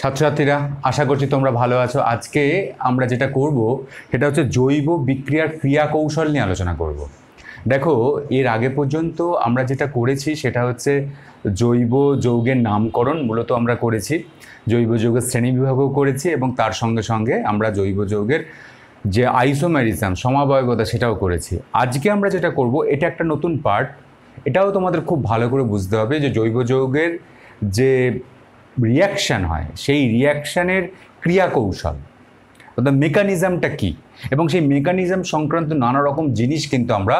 ছাত্রছাত্রীরা আশা করছি তোমরা ভালো আছো আজকে আমরা যেটা করব সেটা হচ্ছে জৈব বিক্রিয়ার ক্রিয়া কৌশল নিয়ে আলোচনা করব। দেখো এর আগে পর্যন্ত আমরা যেটা করেছি সেটা হচ্ছে জৈব যৌগের নামকরণ মূলত আমরা করেছি জৈব যৌগের শ্রেণীবিভাগও করেছি এবং তার সঙ্গে সঙ্গে আমরা জৈব যৌগের যে আইসোম্যারিজম সমাবয়বতা সেটাও করেছি আজকে আমরা যেটা করব এটা একটা নতুন পার্ট এটাও তোমাদের খুব ভালো করে বুঝতে হবে যে জৈব যৌগের যে রিয়াকশান হয় সেই রিয়াকশানের ক্রিয়াকৌশল অর্থাৎ মেকানিজমটা কী এবং সেই মেকানিজম সংক্রান্ত নানা রকম জিনিস কিন্তু আমরা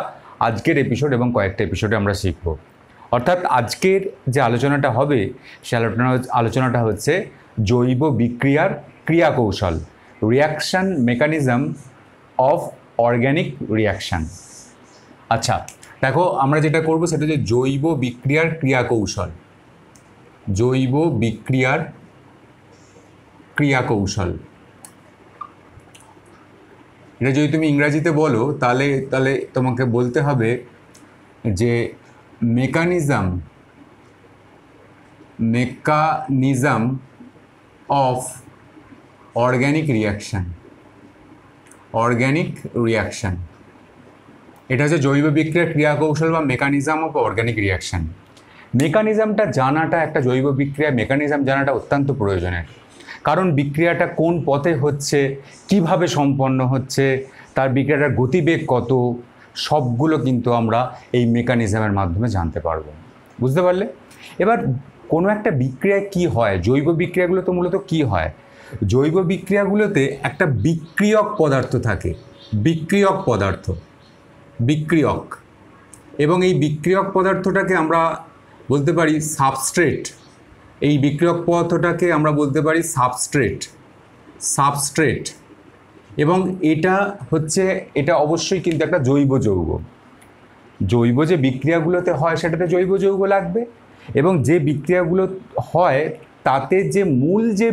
আজকের এপিসোড এবং কয়েকটা এপিসোডে আমরা শিখব অর্থাৎ আজকের যে আলোচনাটা হবে সে আলোচনা আলোচনাটা হচ্ছে জৈব বিক্রিয়ার ক্রিয়াকৌশল reaction mechanism of organic reaction আচ্ছা দেখো আমরা যেটা করব সেটা হচ্ছে জৈব বিক্রিয়ার ক্রিয়াকৌশল জৈব বিক্রিয়ার ক্রিয়াকৌশল এটা যদি তুমি ইংরাজিতে বলো তাহলে তাহলে তোমাকে বলতে হবে যে mechanism mechanism of organic reaction organic reaction এটা হচ্ছে জৈব বিক্রিয়ার ক্রিয়াকৌশল বা মেকানিজম অফ অর্গ্যানিক রিয়াকশান মেকানিজমটা জানাটা একটা জৈব বিক্রিয়া মেকানিজম জানাটা অত্যন্ত প্রয়োজনের কারণ বিক্রিয়াটা কোন পথে হচ্ছে কিভাবে সম্পন্ন হচ্ছে তার বিক্রিয়াটার গতিবেগ কত সবগুলো কিন্তু আমরা এই মেকানিজমের মাধ্যমে জানতে পারবো বুঝতে পারলে এবার কোনো একটা বিক্রিয়া কি হয় জৈব বিক্রিয়াগুলো তো মূলত কি হয় জৈব বিক্রিয়াগুলোতে একটা বিক্রিয়ক পদার্থ থাকে বিক্রিয়ক পদার্থ বিক্রিয়ক এবং এই বিক্রিয়ক পদার্থটাকে আমরা বলতে পারি সাবস্ট্রেট এই বিক্রিয়ক পদার্থটাকে আমরা বলতে পারি সাবস্ট্রেট সাবস্ট্রেট এবং এটা হচ্ছে এটা অবশ্যই কিন্তু একটা জৈব যৌগ জৈব যে বিক্রিয়াগুলোতে হয় সেটাতে জৈব যৌগ লাগবে এবং যে বিক্রিয়াগুলো হয় তাতে যে মূল যে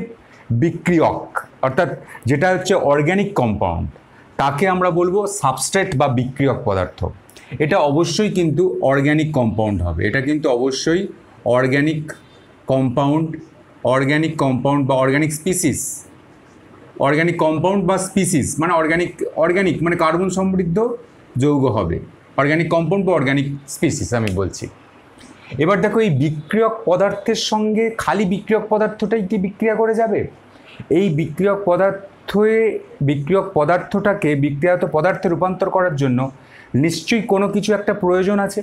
বিক্রিয়ক অর্থাৎ যেটা হচ্ছে অর্গ্যানিক কম্পাউন্ড তাকে আমরা বলবো সাবস্ট্রেট বা বিক্রিয়ক পদার্থ এটা অবশ্যই কিন্তু অর্গ্যানিক কম্পাউন্ড হবে এটা কিন্তু অবশ্যই অর্গ্যানিক কম্পাউন্ড অর্গ্যানিক কম্পাউন্ড বা অর্গ্যানিক স্পিসিস অর্গ্যানিক কম্পাউন্ড বা স্পিসিস মানে অর্গ্যানিক অর্গ্যানিক মানে কার্বন সমৃদ্ধ যৌগ হবে অর্গ্যানিক কম্পাউন্ড বা অর্গ্যানিক স্পিসিস আমি বলছি এবার দেখো এই বিক্রিয়ক পদার্থের সঙ্গে খালি বিক্রিয়ক পদার্থটাই কি বিক্রিয়া করে যাবে এই বিক্রিয়ক পদার্থে বিক্রিয়ক পদার্থটাকে বিক্রিয়াত পদার্থে রূপান্তর করার জন্য নিশ্চয়ই কোনো কিছু একটা প্রয়োজন আছে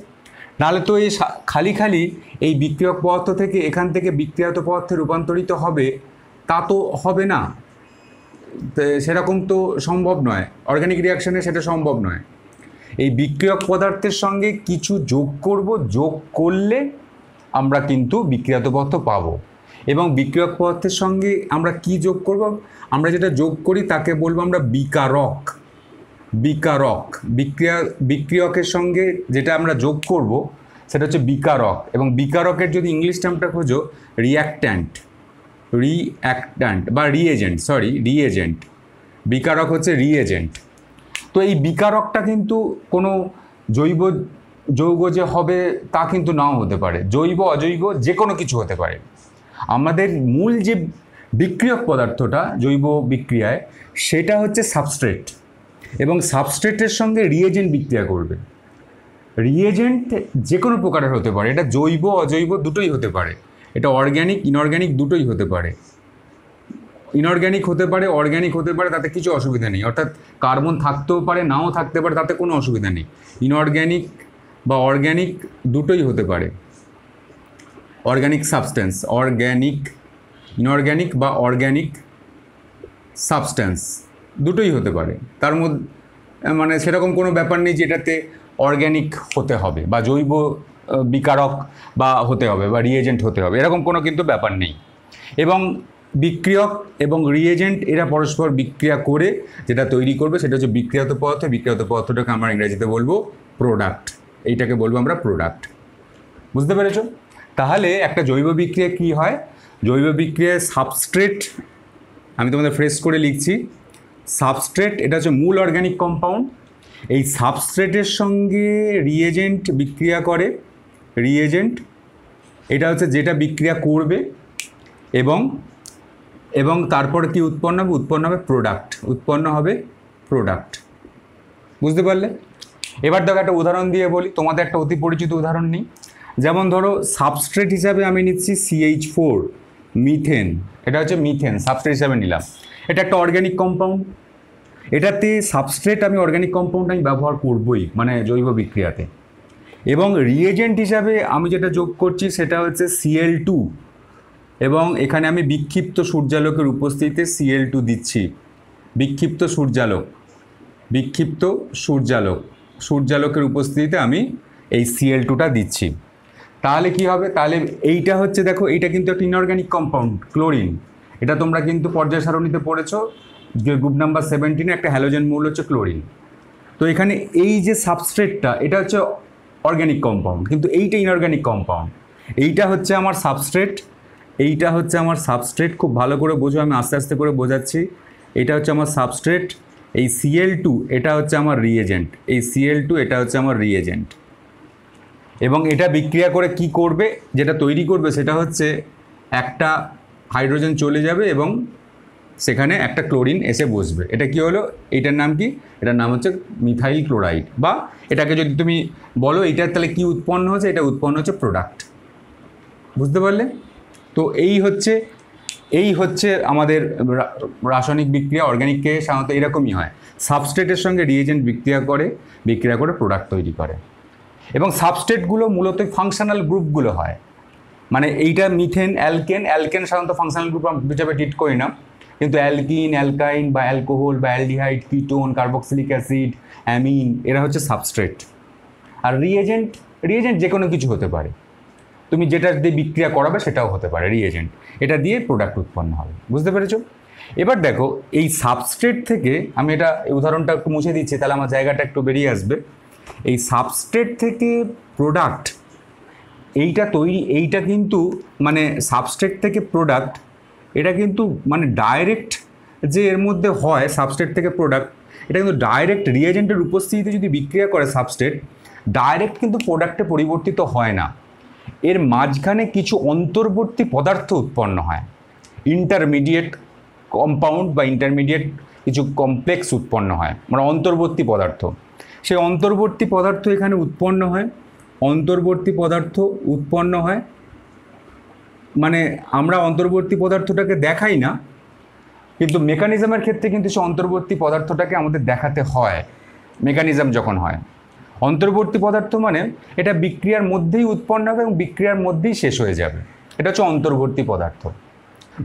নাহলে তো এই খালি খালি এই বিক্রিয়ক পদার্থ থেকে এখান থেকে বিক্রিয়াত পদার্থে রূপান্তরিত হবে তা তো হবে না সেরকম তো সম্ভব নয় অর্গ্যানিক রিয়াকশানে সেটা সম্ভব নয় এই বিক্রিয়ক পদার্থের সঙ্গে কিছু যোগ করব যোগ করলে আমরা কিন্তু বিক্রিয়াত পদার্থ পাবো এবং বিক্রিয়ক পদার্থের সঙ্গে আমরা কি যোগ করব আমরা যেটা যোগ করি তাকে বলবো আমরা বিকারক বিকারক বিক্রিয়া বিক্রিয়কের সঙ্গে যেটা আমরা যোগ করব সেটা হচ্ছে বিকারক এবং বিকারকের যদি ইংলিশ টার্মটা খোঁজো রিয়াক্ট্যান্ট রিঅ্যাক্ট্যান্ট বা রিএজেন্ট সরি রিএজেন্ট বিকারক হচ্ছে রিএজেন্ট তো এই বিকারকটা কিন্তু কোনো জৈব যৌগ যে হবে তা কিন্তু নাও হতে পারে জৈব অজৈব যে কোনো কিছু হতে পারে আমাদের মূল যে বিক্রিয়ক পদার্থটা জৈব বিক্রিয়ায় সেটা হচ্ছে সাবস্ট্রেট এবং সাবস্ট্রেটের সঙ্গে রিয়েজেন্ট বিক্রিয়া করবে রিয়েজেন্ট যে কোনো প্রকারের হতে পারে এটা জৈব অজৈব দুটোই হতে পারে এটা অর্গ্যানিক ইনঅর্গ্যানিক দুটোই হতে পারে ইনঅর্গ্যানিক হতে পারে অর্গ্যানিক হতে পারে তাতে কিছু অসুবিধা নেই অর্থাৎ কার্বন থাকতেও পারে নাও থাকতে পারে তাতে কোনো অসুবিধা নেই ইনঅর্গ্যানিক বা অর্গ্যানিক দুটোই হতে পারে অর্গ্যানিক সাবস্ট্যান্স অর্গ্যানিক ইনঅর্গ্যানিক বা অর্গ্যানিক সাবস্ট্যান্স দুটোই হতে পারে তার মধ্যে মানে সেরকম কোনো ব্যাপার নেই যেটাতে অর্গ্যানিক হতে হবে বা জৈব বিকারক বা হতে হবে বা রিয়েজেন্ট হতে হবে এরকম কোনো কিন্তু ব্যাপার নেই এবং বিক্রিয়ক এবং রিয়েজেন্ট এরা পরস্পর বিক্রিয়া করে যেটা তৈরি করবে সেটা হচ্ছে বিক্রিয়াত পদার্থ বিক্রিয়াত পদার্থটাকে আমরা ইংরেজিতে বলবো প্রোডাক্ট এইটাকে বলবো আমরা প্রোডাক্ট বুঝতে পেরেছ তাহলে একটা জৈব বিক্রিয়া কি হয় জৈব বিক্রিয়ায় সাবস্ট্রেট আমি তোমাদের ফ্রেশ করে লিখছি সাবস্ট্রেট এটা হচ্ছে মূল অর্গ্যানিক কম্পাউন্ড এই সাবস্ট্রেটের সঙ্গে রিয়েজেন্ট বিক্রিয়া করে রিয়েজেন্ট এটা হচ্ছে যেটা বিক্রিয়া করবে এবং এবং তারপর কি উৎপন্ন হবে উৎপন্ন হবে প্রোডাক্ট উৎপন্ন হবে প্রোডাক্ট বুঝতে পারলে এবার দেখো একটা উদাহরণ দিয়ে বলি তোমাদের একটা অতি পরিচিত উদাহরণ নিই যেমন ধরো সাবস্ট্রেট হিসাবে আমি নিচ্ছি সিএইচ ফোর মিথেন এটা হচ্ছে মিথেন সাবস্ট্রেট হিসাবে নিলাম এটা একটা অর্গ্যানিক কম্পাউন্ড এটাতে সাবস্ট্রেট আমি অর্গ্যানিক কম্পাউন্ড আমি ব্যবহার করবই মানে জৈব বিক্রিয়াতে এবং রিয়েজেন্ট হিসাবে আমি যেটা যোগ করছি সেটা হচ্ছে সিএল টু এবং এখানে আমি বিক্ষিপ্ত সূর্যালোকের উপস্থিতিতে সিএল টু দিচ্ছি বিক্ষিপ্ত সূর্যালোক বিক্ষিপ্ত সূর্যালোক সূর্যালোকের উপস্থিতিতে আমি এই সিএল টুটা দিচ্ছি তাহলে কি হবে তাহলে এইটা হচ্ছে দেখো এইটা কিন্তু একটা ইনঅর্গ্যানিক কম্পাউন্ড ক্লোরিন এটা তোমরা কিন্তু পর্যায় সারণীতে পড়েছো যে গ্রুপ নাম্বার সেভেন্টিনে একটা হ্যালোজেন মূল হচ্ছে ক্লোরিন তো এখানে এই যে সাবস্ট্রেটটা এটা হচ্ছে অর্গ্যানিক কম্পাউন্ড কিন্তু এইটা ইনঅর্গ্যানিক কম্পাউন্ড এইটা হচ্ছে আমার সাবস্ট্রেট এইটা হচ্ছে আমার সাবস্ট্রেট খুব ভালো করে বোঝো আমি আস্তে আস্তে করে বোঝাচ্ছি এটা হচ্ছে আমার সাবস্ট্রেট এই সিএল টু এটা হচ্ছে আমার রিএজেন্ট এই সিএল টু এটা হচ্ছে আমার রিএজেন্ট এবং এটা বিক্রিয়া করে কি করবে যেটা তৈরি করবে সেটা হচ্ছে একটা হাইড্রোজেন চলে যাবে এবং সেখানে একটা ক্লোরিন এসে বসবে এটা কি হলো এটার নাম কি এটার নাম হচ্ছে মিথাইল ক্লোরাইড বা এটাকে যদি তুমি বলো এটার তাহলে কি উৎপন্ন হচ্ছে এটা উৎপন্ন হচ্ছে প্রোডাক্ট বুঝতে পারলে তো এই হচ্ছে এই হচ্ছে আমাদের রাসায়নিক বিক্রিয়া কে সাধারণত এরকমই হয় সাবস্ট্রেটের সঙ্গে রিয়েজেন্ট বিক্রিয়া করে বিক্রিয়া করে প্রোডাক্ট তৈরি করে এবং সাবস্ট্রেটগুলো মূলত ফাংশনাল গ্রুপগুলো হয় মানে এইটা মিথেন অ্যালকেন অ্যালকেন সাধারণত ফাংশনাল গ্রুপ হিসাবে ট্রিট করি না কিন্তু অ্যালকিন অ্যালকাইন বা অ্যালকোহল বা aldehyde ketone carboxylic acid amine এরা হচ্ছে সাবস্ট্রেট আর রিএজেন্ট রিএজেন্ট যে কোনো কিছু হতে পারে তুমি যেটা দিয়ে বিক্রিয়া করাবে সেটাও হতে পারে রিএজেন্ট এটা দিয়ে প্রোডাক্ট উৎপন্ন হবে বুঝতে পেরেছো এবার দেখো এই সাবস্ট্রেট থেকে আমি এটা উদাহরণটা একটু মুছে দিচ্ছি তাহলে আমার জায়গাটা একটু বেরিয়ে আসবে এই সাবস্ট্রেট থেকে প্রোডাক্ট এইটা তৈরি এইটা কিন্তু মানে সাবস্ট্রেট থেকে প্রোডাক্ট এটা কিন্তু মানে ডাইরেক্ট যে এর মধ্যে হয় সাবস্টেট থেকে প্রোডাক্ট এটা কিন্তু ডাইরেক্ট রিয়েজেন্টের উপস্থিতিতে যদি বিক্রিয়া করে সাবস্টেট ডাইরেক্ট কিন্তু প্রোডাক্টে পরিবর্তিত হয় না এর মাঝখানে কিছু অন্তর্বর্তী পদার্থ উৎপন্ন হয় ইন্টারমিডিয়েট কম্পাউন্ড বা ইন্টারমিডিয়েট কিছু কমপ্লেক্স উৎপন্ন হয় মানে অন্তর্বর্তী পদার্থ সেই অন্তর্বর্তী পদার্থ এখানে উৎপন্ন হয় অন্তর্বর্তী পদার্থ উৎপন্ন হয় মানে আমরা অন্তর্বর্তী পদার্থটাকে দেখাই না কিন্তু মেকানিজমের ক্ষেত্রে কিন্তু সে অন্তর্বর্তী পদার্থটাকে আমাদের দেখাতে হয় মেকানিজম যখন হয় অন্তর্বর্তী পদার্থ মানে এটা বিক্রিয়ার মধ্যেই উৎপন্ন হবে এবং বিক্রিয়ার মধ্যেই শেষ হয়ে যাবে এটা হচ্ছে অন্তর্বর্তী পদার্থ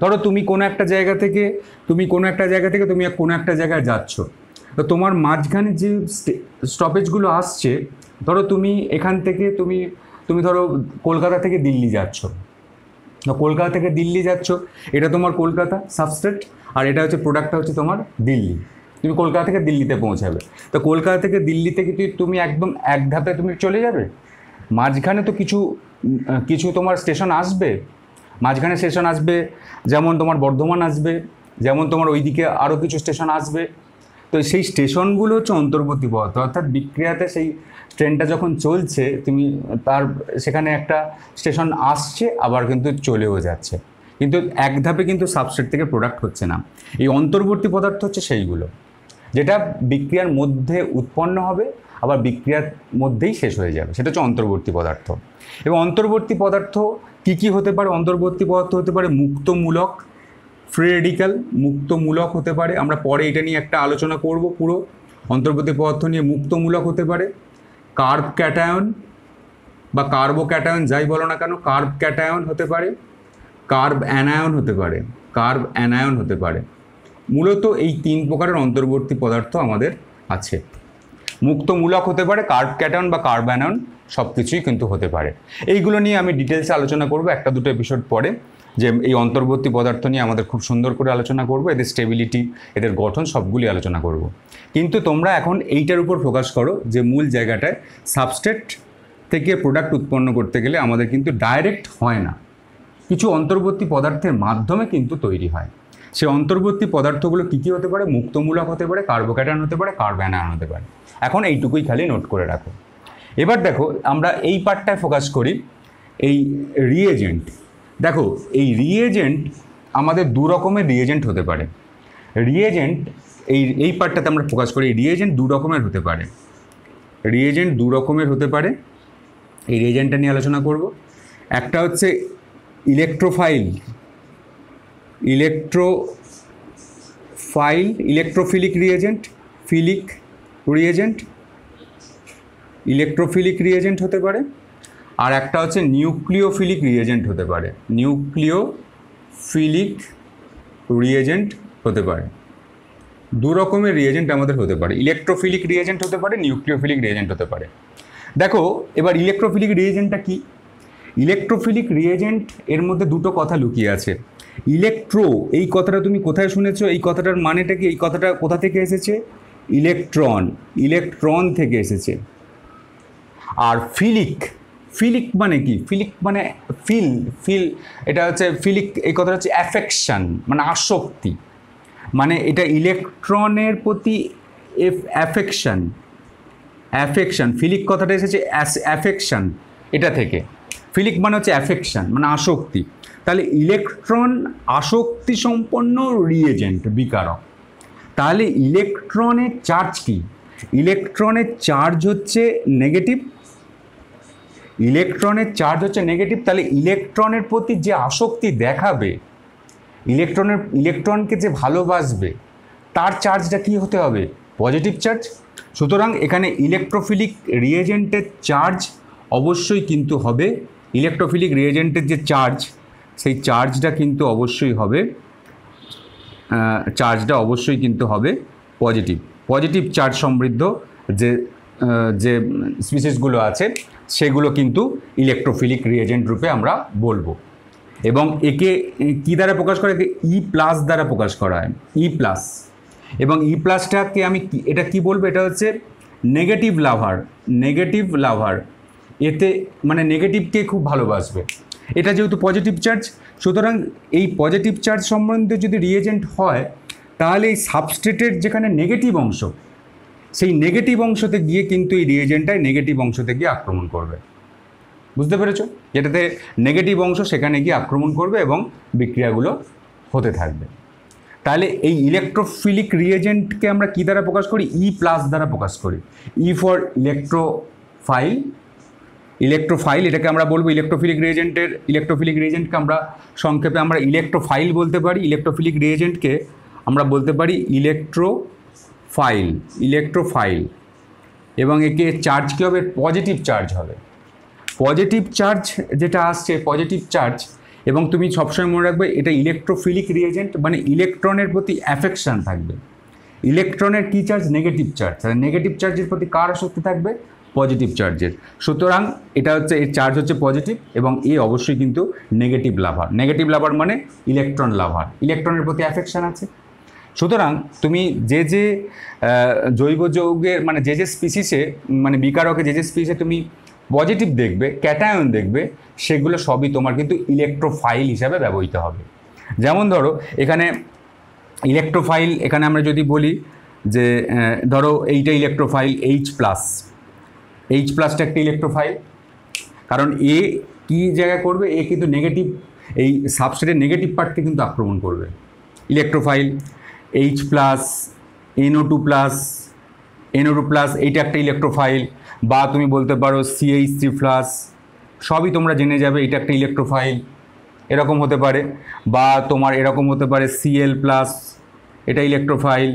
ধরো তুমি কোনো একটা জায়গা থেকে তুমি কোনো একটা জায়গা থেকে তুমি কোনো একটা জায়গায় যাচ্ছ তো তোমার মাঝখানে যে স্টপেজগুলো আসছে ধরো তুমি এখান থেকে তুমি তুমি ধরো কলকাতা থেকে দিল্লি যাচ্ছ কলকাতা থেকে দিল্লি যাচ্ছ এটা তোমার কলকাতা সাবস্ট্রেট আর এটা হচ্ছে প্রোডাক্টটা হচ্ছে তোমার দিল্লি তুমি কলকাতা থেকে দিল্লিতে পৌঁছাবে তো কলকাতা থেকে দিল্লি থেকে তুমি একদম এক ধাপে তুমি চলে যাবে মাঝখানে তো কিছু কিছু তোমার স্টেশন আসবে মাঝখানে স্টেশন আসবে যেমন তোমার বর্ধমান আসবে যেমন তোমার ওইদিকে আরও কিছু স্টেশন আসবে তো সেই স্টেশনগুলো হচ্ছে অন্তর্বর্তী পথ অর্থাৎ বিক্রিয়াতে সেই ট্রেনটা যখন চলছে তুমি তার সেখানে একটা স্টেশন আসছে আবার কিন্তু চলেও যাচ্ছে কিন্তু এক ধাপে কিন্তু সাবস্ট্রেট থেকে প্রোডাক্ট হচ্ছে না এই অন্তর্বর্তী পদার্থ হচ্ছে সেইগুলো যেটা বিক্রিয়ার মধ্যে উৎপন্ন হবে আবার বিক্রিয়ার মধ্যেই শেষ হয়ে যাবে সেটা হচ্ছে অন্তর্বর্তী পদার্থ এবং অন্তর্বর্তী পদার্থ কি কি হতে পারে অন্তর্বর্তী পদার্থ হতে পারে মুক্তমূলক ফ্রেডিক্যাল মুক্তমূলক হতে পারে আমরা পরে এটা নিয়ে একটা আলোচনা করব পুরো অন্তর্বর্তী পদার্থ নিয়ে মুক্তমূলক হতে পারে কার্ব ক্যাটায়ন বা কার্বো ক্যাটায়ন যাই বলো না কেন কার্ব ক্যাটায়ন হতে পারে কার্ব অ্যানায়ন হতে পারে কার্ব অ্যানায়ন হতে পারে মূলত এই তিন প্রকারের অন্তর্বর্তী পদার্থ আমাদের আছে মুক্তমূলক হতে পারে কার্ব ক্যাটায়ন বা কার্ব অ্যানায়ন সব কিছুই কিন্তু হতে পারে এইগুলো নিয়ে আমি ডিটেলসে আলোচনা করব একটা দুটো এপিসোড পরে যে এই অন্তর্বর্তী পদার্থ নিয়ে আমাদের খুব সুন্দর করে আলোচনা করব এদের স্টেবিলিটি এদের গঠন সবগুলি আলোচনা করব। কিন্তু তোমরা এখন এইটার উপর ফোকাস করো যে মূল জায়গাটায় সাবস্টেট থেকে প্রোডাক্ট উৎপন্ন করতে গেলে আমাদের কিন্তু ডাইরেক্ট হয় না কিছু অন্তর্বর্তী পদার্থের মাধ্যমে কিন্তু তৈরি হয় সে অন্তর্বর্তী পদার্থগুলো কী কী হতে পারে মুক্তমূলক হতে পারে কার্বোক্যাটান হতে পারে কার্ব্যানায়ন হতে পারে এখন এইটুকুই খালি নোট করে রাখো এবার দেখো আমরা এই পার্টটায় ফোকাস করি এই রিয়েজেন্ট দেখো এই রিএজেন্ট আমাদের দু রকমের রিএজেন্ট হতে পারে রিএজেন্ট এই এই পার্টটাতে আমরা ফোকাস করি রিএজেন্ট দু রকমের হতে পারে রিএজেন্ট দু রকমের হতে পারে এই রিএজেন্টটা নিয়ে আলোচনা করব একটা হচ্ছে electrophile electrophile electrophilic reagent philic reagent electrophilic reagent হতে পারে আর একটা হচ্ছে নিউক্লিওফিলিক রিয়েজেন্ট হতে পারে নিউক্লিওফিলিক রিয়েজেন্ট হতে পারে দু রকমের রিয়েজেন্ট আমাদের হতে পারে ইলেকট্রোফিলিক রিয়েজেন্ট হতে পারে নিউক্লিওফিলিক রিয়েজেন্ট হতে পারে দেখো এবার ইলেকট্রোফিলিক রিয়েজেন্টটা কি ইলেকট্রোফিলিক রিয়েজেন্ট এর মধ্যে দুটো কথা লুকিয়ে আছে ইলেকট্রো এই কথাটা তুমি কোথায় শুনেছো এই কথাটার মানেটা কি এই কথাটা কোথা থেকে এসেছে ইলেকট্রন ইলেকট্রন থেকে এসেছে আর ফিলিক ফিলিক মানে কি ফিলিক মানে ফিল ফিল এটা হচ্ছে ফিলিক এই কথাটা হচ্ছে অ্যাফেকশান মানে আসক্তি মানে এটা ইলেকট্রনের প্রতি অ্যাফেকশান অ্যাফেকশান ফিলিক কথাটা এসেছে অ্যাফেকশান এটা থেকে ফিলিক মানে হচ্ছে অ্যাফেকশান মানে আসক্তি তাহলে ইলেকট্রন আসক্তি সম্পন্ন রিয়েজেন্ট বিকারক তাহলে ইলেকট্রনের চার্জ কি ইলেকট্রনের চার্জ হচ্ছে নেগেটিভ ইলেকট্রনের চার্জ হচ্ছে নেগেটিভ তাহলে ইলেকট্রনের প্রতি যে আসক্তি দেখাবে ইলেকট্রনের ইলেকট্রনকে যে ভালোবাসবে তার চার্জটা কি হতে হবে পজিটিভ চার্জ সুতরাং এখানে ইলেকট্রোফিলিক রিয়েজেন্টের চার্জ অবশ্যই কিন্তু হবে ইলেকট্রোফিলিক রিয়েজেন্টের যে চার্জ সেই চার্জটা কিন্তু অবশ্যই হবে চার্জটা অবশ্যই কিন্তু হবে পজিটিভ পজিটিভ চার্জ সমৃদ্ধ যে যে স্পিসিসগুলো আছে সেগুলো কিন্তু ইলেকট্রোফিলিক রিয়েজেন্ট রূপে আমরা বলবো এবং একে কি দ্বারা প্রকাশ করা একে ই e প্লাস দ্বারা প্রকাশ করা হয় ই e প্লাস এবং ই e প্লাসটাকে আমি এটা কি বলবো এটা হচ্ছে নেগেটিভ লাভার নেগেটিভ লাভার এতে মানে নেগেটিভকে খুব ভালোবাসবে এটা যেহেতু পজিটিভ চার্জ সুতরাং এই পজিটিভ চার্জ সম্বন্ধে যদি রিয়েজেন্ট হয় তাহলে এই সাবস্টেটের যেখানে নেগেটিভ অংশ সেই নেগেটিভ অংশতে গিয়ে কিন্তু এই রিয়েজেন্টটাই নেগেটিভ অংশতে গিয়ে আক্রমণ করবে বুঝতে পেরেছ যেটাতে নেগেটিভ অংশ সেখানে গিয়ে আক্রমণ করবে এবং বিক্রিয়াগুলো হতে থাকবে তাহলে এই ইলেকট্রোফিলিক রিয়েজেন্টকে আমরা কী দ্বারা প্রকাশ করি ই e প্লাস দ্বারা প্রকাশ করি ই ফর ইলেকট্রোফাইল ইলেকট্রোফাইল এটাকে আমরা বলবো ইলেকট্রোফিলিক রিয়েজেন্টের ইলেকট্রোফিলিক রিয়েজেন্টকে আমরা সংক্ষেপে আমরা ইলেকট্রোফাইল বলতে পারি ইলেকট্রোফিলিক রিয়েজেন্টকে আমরা বলতে পারি ইলেকট্রো ফাইল ইলেকট্রোফাইল এবং একে চার্জ কী হবে পজিটিভ চার্জ হবে পজিটিভ চার্জ যেটা আসছে পজিটিভ চার্জ এবং তুমি সবসময় মনে রাখবে এটা ইলেকট্রোফিলিক রিয়েজেন্ট মানে ইলেকট্রনের প্রতি অ্যাফেকশান থাকবে ইলেকট্রনের কী চার্জ নেগেটিভ চার্জ তাহলে নেগেটিভ চার্জের প্রতি কার আসক্তি থাকবে পজিটিভ চার্জের সুতরাং এটা হচ্ছে এর চার্জ হচ্ছে পজিটিভ এবং এ অবশ্যই কিন্তু নেগেটিভ লাভার নেগেটিভ লাভার মানে ইলেকট্রন লাভার ইলেকট্রনের প্রতি অ্যাফেকশান আছে সুতরাং তুমি যে যে জৈব যৌগের মানে যে যে স্পিসিসে মানে বিকারকে যে যে স্পিসে তুমি পজিটিভ দেখবে ক্যাটায়ন দেখবে সেগুলো সবই তোমার কিন্তু ইলেকট্রোফাইল হিসাবে ব্যবহৃত হবে যেমন ধরো এখানে ইলেকট্রোফাইল এখানে আমরা যদি বলি যে ধরো এইটা ইলেকট্রোফাইল এইচ প্লাস এইচ প্লাসটা একটা ইলেকট্রোফাইল কারণ এ কি জায়গায় করবে এ কিন্তু নেগেটিভ এই সাবস্টেটের নেগেটিভ পার্টকে কিন্তু আক্রমণ করবে electrophile H plus NO two plus NO two plus এইটা একটা ইলেকট্রোফাইল বা তুমি বলতে পারো সিএইচ থ্রি প্লাস সবই তোমরা জেনে যাবে এটা একটা ইলেকট্রোফাইল এরকম হতে পারে বা তোমার এরকম হতে পারে সিএল প্লাস এটা ইলেকট্রোফাইল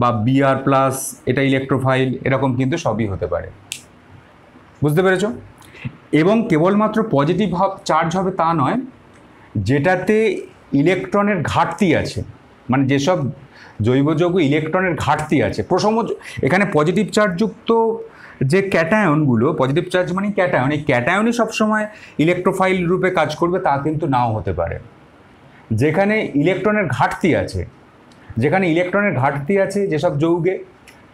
বা বিআর প্লাস এটা ইলেকট্রোফাইল এরকম কিন্তু সবই হতে পারে বুঝতে পেরেছ এবং কেবলমাত্র পজিটিভ চার্জ হবে তা নয় যেটাতে ইলেকট্রনের ঘাটতি আছে মানে যেসব জৈব যৌগ ইলেকট্রনের ঘাটতি আছে প্রসম এখানে পজিটিভ চার্জযুক্ত যে ক্যাটায়নগুলো পজিটিভ চার্জ মানে ক্যাটায়ন এই ক্যাটায়নই সবসময় ইলেকট্রোফাইল রূপে কাজ করবে তা কিন্তু নাও হতে পারে যেখানে ইলেকট্রনের ঘাটতি আছে যেখানে ইলেকট্রনের ঘাটতি আছে যেসব যৌগে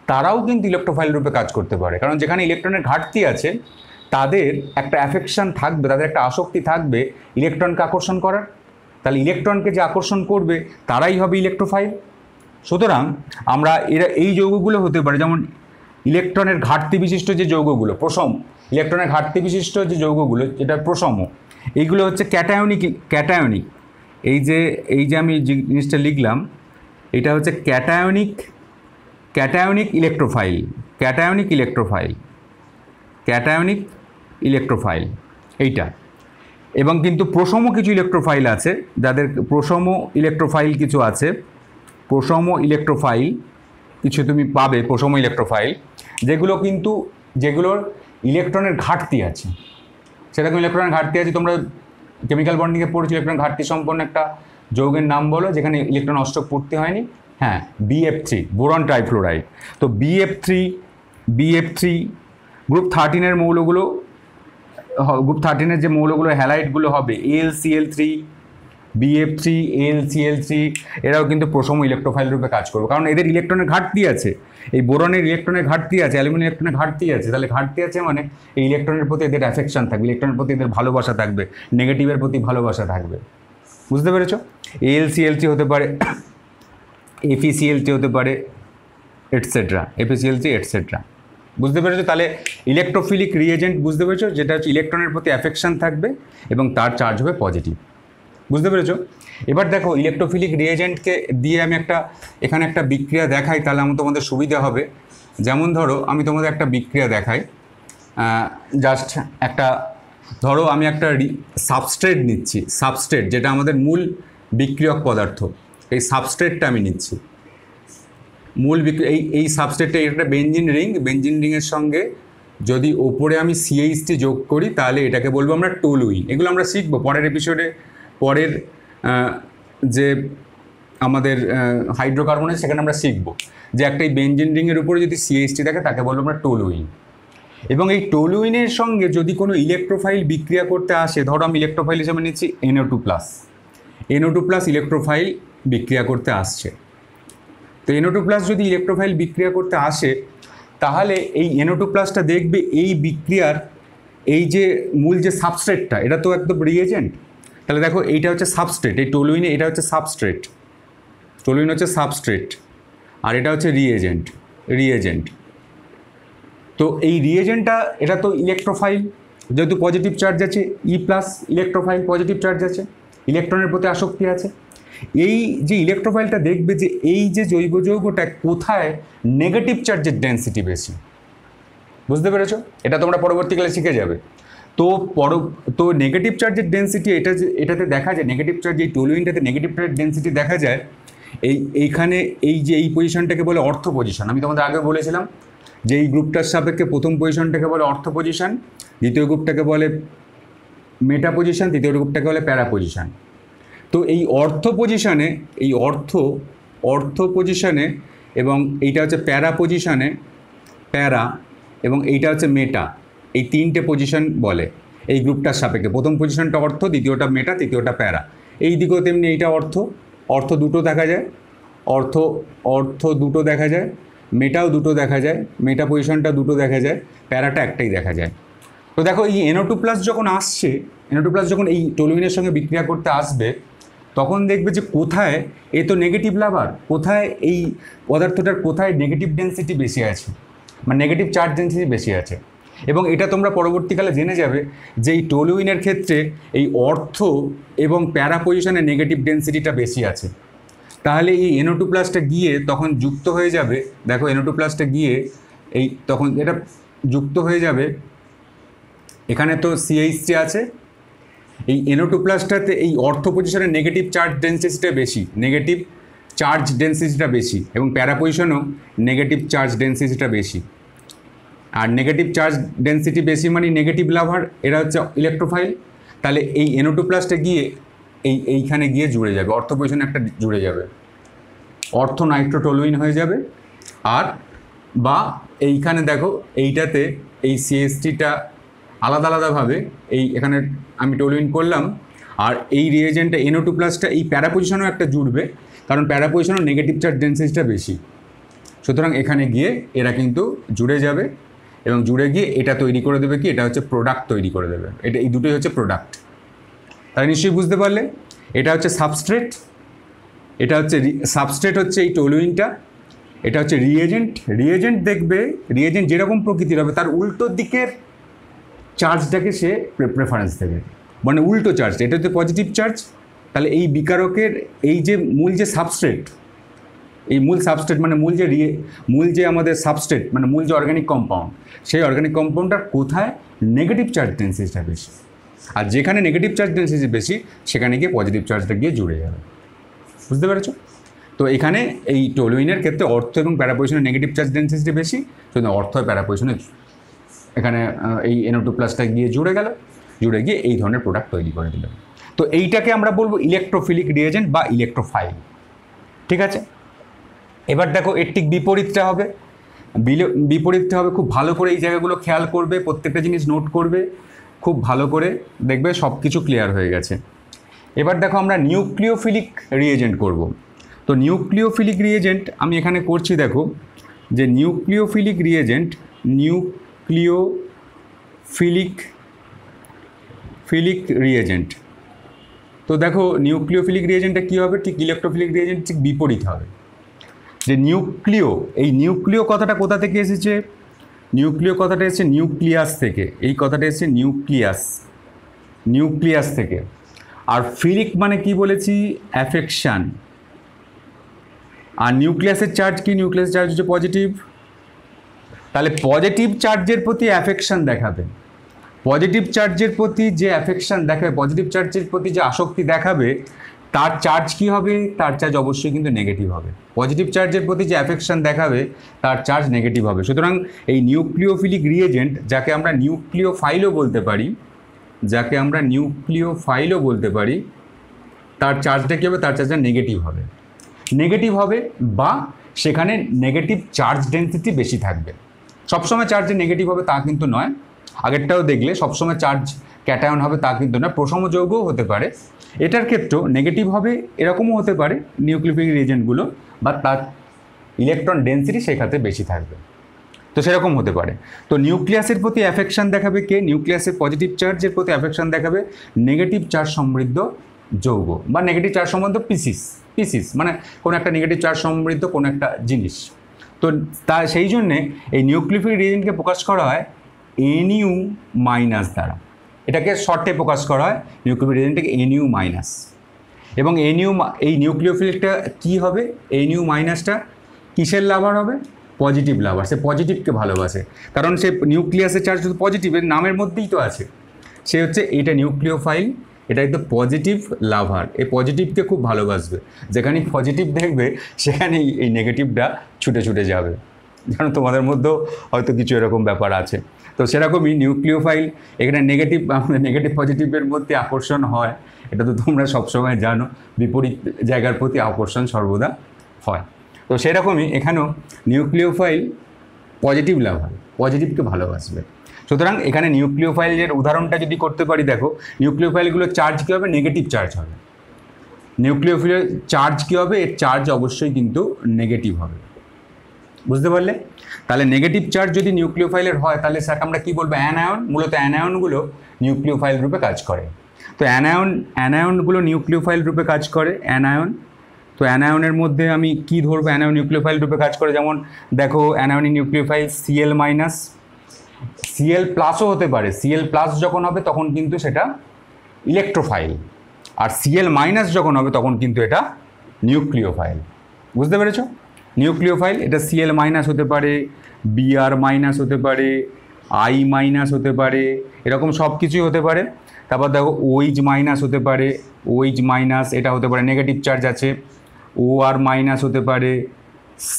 তারাও কিন্তু ইলেকট্রোফাইল রূপে কাজ করতে পারে কারণ যেখানে ইলেকট্রনের ঘাটতি আছে তাদের একটা অ্যাফেকশান থাকবে তাদের একটা আসক্তি থাকবে ইলেকট্রনকে আকর্ষণ করার তাহলে ইলেকট্রনকে যে আকর্ষণ করবে তারাই হবে ইলেকট্রোফাইল সুতরাং আমরা এরা এই যৌগগুলো হতে পারে যেমন ইলেকট্রনের ঘাটতি বিশিষ্ট যে যৌগগুলো প্রসম ইলেকট্রনের ঘাটতি বিশিষ্ট যে যৌগগুলো যেটা প্রসম এইগুলো হচ্ছে ক্যাটায়নিক ক্যাটায়নিক এই যে এই যে আমি জিনিসটা লিখলাম এটা হচ্ছে cationic cationic electrophile cationic electrophile cationic electrophile এইটা এবং কিন্তু প্রসম কিছু ইলেকট্রোফাইল আছে যাদের প্রসম ইলেকট্রোফাইল কিছু আছে প্রসম ইলেকট্রোফাইল কিছু তুমি পাবে প্রসম ইলেকট্রোফাইল যেগুলো কিন্তু যেগুলোর ইলেকট্রনের ঘাটতি আছে সেরকম ইলেকট্রনের ঘাটতি আছে তোমরা কেমিক্যাল বন্ডিংয়ে পড়েছো ইলেকট্রন ঘাটতি সম্পন্ন একটা যৌগের নাম বলো যেখানে ইলেকট্রন অষ্টক পড়তে হয়নি হ্যাঁ বিএফ থ্রি বোরন ট্রাইফ্লোরাইড তো BF three BF three group থার্টিনের মৌলগুলো গ্রুপ থার্টিনের যে মৌলগুলো হ্যালাইটগুলো হবে L L three BF three L এরাও কিন্তু প্রসম ইলেকট্রোফাইল রূপে কাজ করবে কারণ এদের ইলেকট্রনের ঘাটতি আছে এই বোরনের ইলেকট্রনের ঘাটতি আছে অ্যালুমিনিয়াম ইলেকট্রনের ঘাটতি আছে তাহলে ঘাটতি আছে মানে এই ইলেকট্রনের প্রতি এদের অ্যাফেকশন থাকবে ইলেকট্রনের প্রতি এদের ভালোবাসা থাকবে নেগেটিভের প্রতি ভালোবাসা থাকবে বুঝতে পেরেছ এল হতে পারে এফিসিএল e হতে পারে এটসেট্রা এফিসিএল এটসেট্রা বুঝতে পেরেছো তাহলে ইলেকট্রোফিলিক রিয়েজেন্ট বুঝতে পেরেছো যেটা হচ্ছে ইলেকট্রনের প্রতি অ্যাফেকশান থাকবে এবং তার চার্জ হবে পজিটিভ বুঝতে পেরেছো এবার দেখো ইলেকট্রোফিলিক রিয়েজেন্টকে দিয়ে আমি একটা এখানে একটা বিক্রিয়া দেখাই তাহলে আমার তোমাদের সুবিধা হবে যেমন ধরো আমি তোমাদের একটা বিক্রিয়া দেখাই জাস্ট একটা ধরো আমি একটা সাবস্ট্রেট নিচ্ছি সাবস্ট্রেট যেটা আমাদের মূল বিক্রিয়ক পদার্থ এই সাবস্ট্রেটটা আমি নিচ্ছি মূল বিক্রি এই এই সাবস্ট্রেটটা একটা বেঞ্জিন রিং বেঞ্জিন রিংয়ের সঙ্গে যদি ওপরে আমি সিএইচটি যোগ করি তাহলে এটাকে বলবো আমরা টোলুইন এগুলো আমরা শিখবো পরের এপিসোডে পরের যে আমাদের হাইড্রোকার্বনের সেখানে আমরা শিখব যে একটা এই বেঞ্জিন রিংয়ের উপরে যদি সিএসটি থাকে তাকে বলবো আমরা টোলুইন এবং এই টোলুইনের সঙ্গে যদি কোনো ইলেকট্রোফাইল বিক্রিয়া করতে আসে ধরো আমি ইলেকট্রোফাইল হিসেবে নিচ্ছি NO two plus NO two plus electrophile বিক্রিয়া করতে আসছে তো এনও টু প্লাস যদি ইলেকট্রোফাইল বিক্রিয়া করতে আসে তাহলে এই এনও টু প্লাসটা দেখবে এই বিক্রিয়ার এই যে মূল যে সাবস্ট্রেটটা এটা তো একদম রিয়েজেন্ট তাহলে দেখো এইটা হচ্ছে সাবস্ট্রেট এই টোলুইনে এটা হচ্ছে সাবস্ট্রেট টোলুইন হচ্ছে সাবস্ট্রেট আর এটা হচ্ছে রিএজেন্ট রিএজেন্ট তো এই রিএজেন্টটা এটা তো ইলেকট্রোফাইল যেহেতু পজিটিভ চার্জ আছে E plus electrophile positive charge আছে ইলেকট্রনের প্রতি আসক্তি আছে এই যে ইলেকট্রোফাইলটা দেখবে যে এই যে জৈব যৌগটা কোথায় নেগেটিভ চার্জের ডেন্সিটি বেশি বুঝতে পেরেছো এটা তোমরা পরবর্তীকালে শিখে যাবে তো পর তো নেগেটিভ চার্জের ডেন্সিটি এটা এটাতে দেখা যায় নেগেটিভ চার্জ এই টোলুইনটাতে নেগেটিভ চার্জের ডেন্সিটি দেখা যায় এই এইখানে এই যে এই পজিশনটাকে বলে অর্থ পজিশন আমি তোমাদের আগে বলেছিলাম যে এই গ্রুপটার সাপেক্ষে প্রথম পজিশনটাকে বলে অর্থ পজিশন দ্বিতীয় গ্রুপটাকে বলে মেটা পজিশন তৃতীয় গ্রুপটাকে বলে প্যারা পজিশন তো এই অর্থ পজিশানে এই অর্থ অর্থ পজিশানে এবং এইটা হচ্ছে প্যারা পজিশনে প্যারা এবং এইটা হচ্ছে মেটা এই তিনটে পজিশন বলে এই গ্রুপটার সাপেক্ষে প্রথম পজিশনটা অর্থ দ্বিতীয়টা মেটা তৃতীয়টা প্যারা এই দিকেও তেমনি এইটা অর্থ অর্থ দুটো দেখা যায় অর্থ অর্থ দুটো দেখা যায় মেটাও দুটো দেখা যায় মেটা পজিশনটা দুটো দেখা যায় প্যারাটা একটাই দেখা যায় তো দেখো এই এনও টু প্লাস যখন আসছে এনও টু প্লাস যখন এই টলুইনের সঙ্গে বিক্রিয়া করতে আসবে তখন দেখবে যে কোথায় এ তো নেগেটিভ লাভার কোথায় এই পদার্থটার কোথায় নেগেটিভ ডেন্সিটি বেশি আছে মানে নেগেটিভ চার্জ ডেন্সিটি বেশি আছে এবং এটা তোমরা পরবর্তীকালে জেনে যাবে যে এই টোলুইনের ক্ষেত্রে এই অর্থ এবং প্যারা পজিশনে নেগেটিভ ডেন্সিটিটা বেশি আছে তাহলে এই এনোটু টু প্লাসটা গিয়ে তখন যুক্ত হয়ে যাবে দেখো এনোটু টু প্লাসটা গিয়ে এই তখন এটা যুক্ত হয়ে যাবে এখানে তো সিএইচটি আছে এই এনো টু প্লাসটাতে এই অর্থ পজিশনের নেগেটিভ চার্জ ডেন্সিটিটা বেশি নেগেটিভ চার্জ ডেন্সিটিটা বেশি এবং প্যারা নেগেটিভ চার্জ ডেন্সিটিটা বেশি আর নেগেটিভ চার্জ ডেন্সিটি বেশি মানে নেগেটিভ লাভার এরা হচ্ছে ইলেকট্রোফাইল তাহলে এই এনোটু প্লাসটা গিয়ে এই এইখানে গিয়ে জুড়ে যাবে অর্থ পজিশনে একটা জুড়ে যাবে অর্থ নাইট্রোটোলুইন হয়ে যাবে আর বা এইখানে দেখো এইটাতে এই সিএসটিটা আলাদা আলাদাভাবে এই এখানে আমি টোলুইন করলাম আর এই রিয়েজেন্টটা এনো টু প্লাসটা এই প্যারা একটা জুড়বে কারণ প্যারা নেগেটিভ চার্জ ডেন্সিটিটা বেশি সুতরাং এখানে গিয়ে এরা কিন্তু জুড়ে যাবে এবং জুড়ে গিয়ে এটা তৈরি করে দেবে কি এটা হচ্ছে প্রোডাক্ট তৈরি করে দেবে এটা এই দুটোই হচ্ছে প্রোডাক্ট তারা নিশ্চয়ই বুঝতে পারলে এটা হচ্ছে সাবস্ট্রেট এটা হচ্ছে সাবস্ট্রেট হচ্ছে এই টোলুইনটা এটা হচ্ছে রিয়েজেন্ট রিয়েজেন্ট দেখবে রিয়েজেন্ট যেরকম প্রকৃতির হবে তার উল্টো দিকের চার্জটাকে সে প্রেফারেন্স দেবে মানে উল্টো চার্জ এটা হচ্ছে পজিটিভ চার্জ তাহলে এই বিকারকের এই যে মূল যে সাবস্ট্রেট এই মূল সাবস্টেট মানে মূল যে রিয়ে মূল যে আমাদের সাবস্টেট মানে মূল যে অর্গ্যানিক কম্পাউন্ড সেই অর্গ্যানিক কম্পাউন্ডটার কোথায় নেগেটিভ চার্জ ডেন্সিটিটা বেশি আর যেখানে নেগেটিভ চার্জ ডেন্সিটি বেশি সেখানে গিয়ে পজিটিভ চার্জটা গিয়ে জুড়ে যাবে বুঝতে পেরেছ তো এখানে এই টোলুইনের ক্ষেত্রে অর্থ এবং প্যারাপজিশনের নেগেটিভ চার্জ ডেন্সিটি বেশি সেজন্য অর্থ প্যারাপোজিশনের এখানে এই এনও টু প্লাসটা গিয়ে জুড়ে গেল জুড়ে গিয়ে এই ধরনের প্রোডাক্ট তৈরি করে দিল তো এইটাকে আমরা বলবো ইলেকট্রোফিলিক রিয়েজেন্ট বা ইলেকট্রোফাইল ঠিক আছে এবার দেখো এর ঠিক বিপরীতটা হবে বিপরীতটা হবে খুব ভালো করে এই জায়গাগুলো খেয়াল করবে প্রত্যেকটা জিনিস নোট করবে খুব ভালো করে দেখবে সব কিছু ক্লিয়ার হয়ে গেছে এবার দেখো আমরা নিউক্লিওফিলিক রিয়েজেন্ট করব। তো নিউক্লিওফিলিক রিয়েজেন্ট আমি এখানে করছি দেখো যে nucleophilic reagent nucleophilic philic reagent তো দেখো নিউক্লিওফিলিক রিয়েজেন্টটা কী হবে ঠিক ইলেকট্রোফিলিক রিয়েজেন্ট ঠিক বিপরীত হবে যে নিউক্লিয় এই নিউক্লিয় কথাটা কোথা থেকে এসেছে নিউক্লিয় কথাটা এসেছে নিউক্লিয়াস থেকে এই কথাটা এসেছে নিউক্লিয়াস নিউক্লিয়াস থেকে আর ফিলিক মানে কি বলেছি অ্যাফেকশান আর নিউক্লিয়াসের চার্জ কি নিউক্লিয়াস চার্জ হচ্ছে পজিটিভ তাহলে পজিটিভ চার্জের প্রতি অ্যাফেকশান দেখাবে পজিটিভ চার্জের প্রতি যে অ্যাফেকশান দেখাবে পজিটিভ চার্জের প্রতি যে আসক্তি দেখাবে তার চার্জ কি হবে তার চার্জ অবশ্যই কিন্তু নেগেটিভ হবে পজিটিভ চার্জের প্রতি যে অ্যাফেকশন দেখাবে তার চার্জ নেগেটিভ হবে সুতরাং এই নিউক্লিওফিলিক রিয়েজেন্ট যাকে আমরা নিউক্লিও ফাইলও বলতে পারি যাকে আমরা নিউক্লিও ফাইলও বলতে পারি তার চার্জটা কী হবে তার চার্জটা নেগেটিভ হবে নেগেটিভ হবে বা সেখানে নেগেটিভ চার্জ ডেন্সিটি বেশি থাকবে সবসময় চার্জে নেগেটিভ হবে তা কিন্তু নয় আগেরটাও দেখলে সবসময় চার্জ ক্যাটায়ন হবে তা কিন্তু নয় প্রশম যৌগও হতে পারে এটার ক্ষেত্রেও নেগেটিভ হবে এরকমও হতে পারে নিউক্লিফিক রিজেন্টগুলো বা তার ইলেকট্রন ডেন্সিটি সেখাতে বেশি থাকবে তো সেরকম হতে পারে তো নিউক্লিয়াসের প্রতি অ্যাফেকশান দেখাবে কে নিউক্লিয়াসের পজিটিভ চার্জের প্রতি অ্যাফেকশান দেখাবে নেগেটিভ চার্জ সমৃদ্ধ যৌগ বা নেগেটিভ চার্জ সমৃদ্ধ পিসিস পিসিস মানে কোনো একটা নেগেটিভ চার্জ সমৃদ্ধ কোনো একটা জিনিস তো তা সেই জন্যে এই নিউক্লিফিক রিজেন্টকে প্রকাশ করা হয় এনইউ মাইনাস দ্বারা এটাকে শর্টে প্রকাশ করা হয় নিউক্লিয়ার রেজেন্টটাকে এনইউ মাইনাস এবং এনইউ এই নিউক্লিওফিলিকটা কী হবে এনইউ মাইনাসটা কিসের লাভার হবে পজিটিভ লাভার সে পজিটিভকে ভালোবাসে কারণ সে নিউক্লিয়াসের চার্জ শুধু পজিটিভের নামের মধ্যেই তো আছে সে হচ্ছে এটা নিউক্লিওফাইল এটা একদম পজিটিভ লাভার এই পজিটিভকে খুব ভালোবাসবে যেখানেই পজিটিভ দেখবে সেখানেই এই নেগেটিভটা ছুটে ছুটে যাবে যেন তোমাদের মধ্যেও হয়তো কিছু এরকম ব্যাপার আছে তো সেরকমই নিউক্লিওফাইল এখানে নেগেটিভ আমাদের নেগেটিভ পজিটিভের মধ্যে আকর্ষণ হয় এটা তো তোমরা সবসময় জানো বিপরীত জায়গার প্রতি আকর্ষণ সর্বদা হয় তো সেরকমই এখানেও নিউক্লিওফাইল পজিটিভ লাভ হয় পজিটিভকে ভালোবাসবে সুতরাং এখানে নিউক্লিওফাইলের উদাহরণটা যদি করতে পারি দেখো নিউক্লিওফাইলগুলো চার্জ কী হবে নেগেটিভ চার্জ হবে নিউক্লিওফাইলের চার্জ কী হবে এর চার্জ অবশ্যই কিন্তু নেগেটিভ হবে বুঝতে পারলে তাহলে নেগেটিভ চার্জ যদি নিউক্লিওফাইলের হয় তাহলে স্যার আমরা কী বলবো অ্যানায়ন মূলত অ্যানায়নগুলো নিউক্লিওফাইল রূপে কাজ করে তো অ্যানায়ন অ্যানায়নগুলো নিউক্লিওফাইল রূপে কাজ করে অ্যানায়ন তো অ্যানায়নের মধ্যে আমি কি ধরবো অ্যানায়ন নিউক্লিওফাইল রূপে কাজ করে যেমন দেখো অ্যানায়নি নিউক্লিওফাইল সিএল মাইনাস সিএল প্লাসও হতে পারে সিএল প্লাস যখন হবে তখন কিন্তু সেটা ইলেকট্রোফাইল আর সিএল মাইনাস যখন হবে তখন কিন্তু এটা নিউক্লিওফাইল বুঝতে পেরেছো নিউক্লিওফাইল এটা সিএল মাইনাস হতে পারে বিআর মাইনাস হতে পারে আই মাইনাস হতে পারে এরকম সব কিছুই হতে পারে তারপর দেখো ওইজ মাইনাস হতে পারে ওইজ মাইনাস এটা হতে পারে নেগেটিভ চার্জ আছে ও আর মাইনাস হতে পারে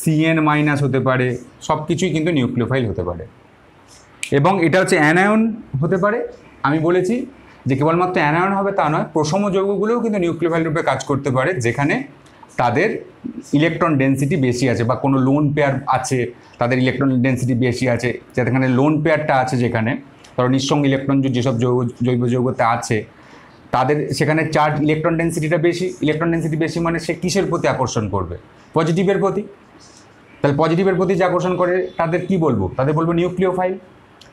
সিএন মাইনাস হতে পারে সব কিছুই কিন্তু নিউক্লিওফাইল হতে পারে এবং এটা হচ্ছে অ্যানায়ন হতে পারে আমি বলেছি যে কেবলমাত্র অ্যানায়ন হবে তা নয় প্রসম যৌগগুলোও কিন্তু নিউক্লিওফাইল রূপে কাজ করতে পারে যেখানে তাদের ইলেকট্রন ডেন্সিটি বেশি আছে বা কোনো লোন পেয়ার আছে তাদের ইলেকট্রন ডেন্সিটি বেশি আছে যেখানে লোন পেয়ারটা আছে যেখানে ধরো নিঃসঙ্গ ইলেকট্রন যেসব জৈব জৈব যৌগতে আছে তাদের সেখানে চার্জ ইলেকট্রন ডেন্সিটিটা বেশি ইলেকট্রন ডেন্সিটি বেশি মানে সে কিসের প্রতি আকর্ষণ করবে পজিটিভের প্রতি তাহলে পজিটিভের প্রতি যে আকর্ষণ করে তাদের কি বলবো তাদের বলবো নিউক্লিওফাইল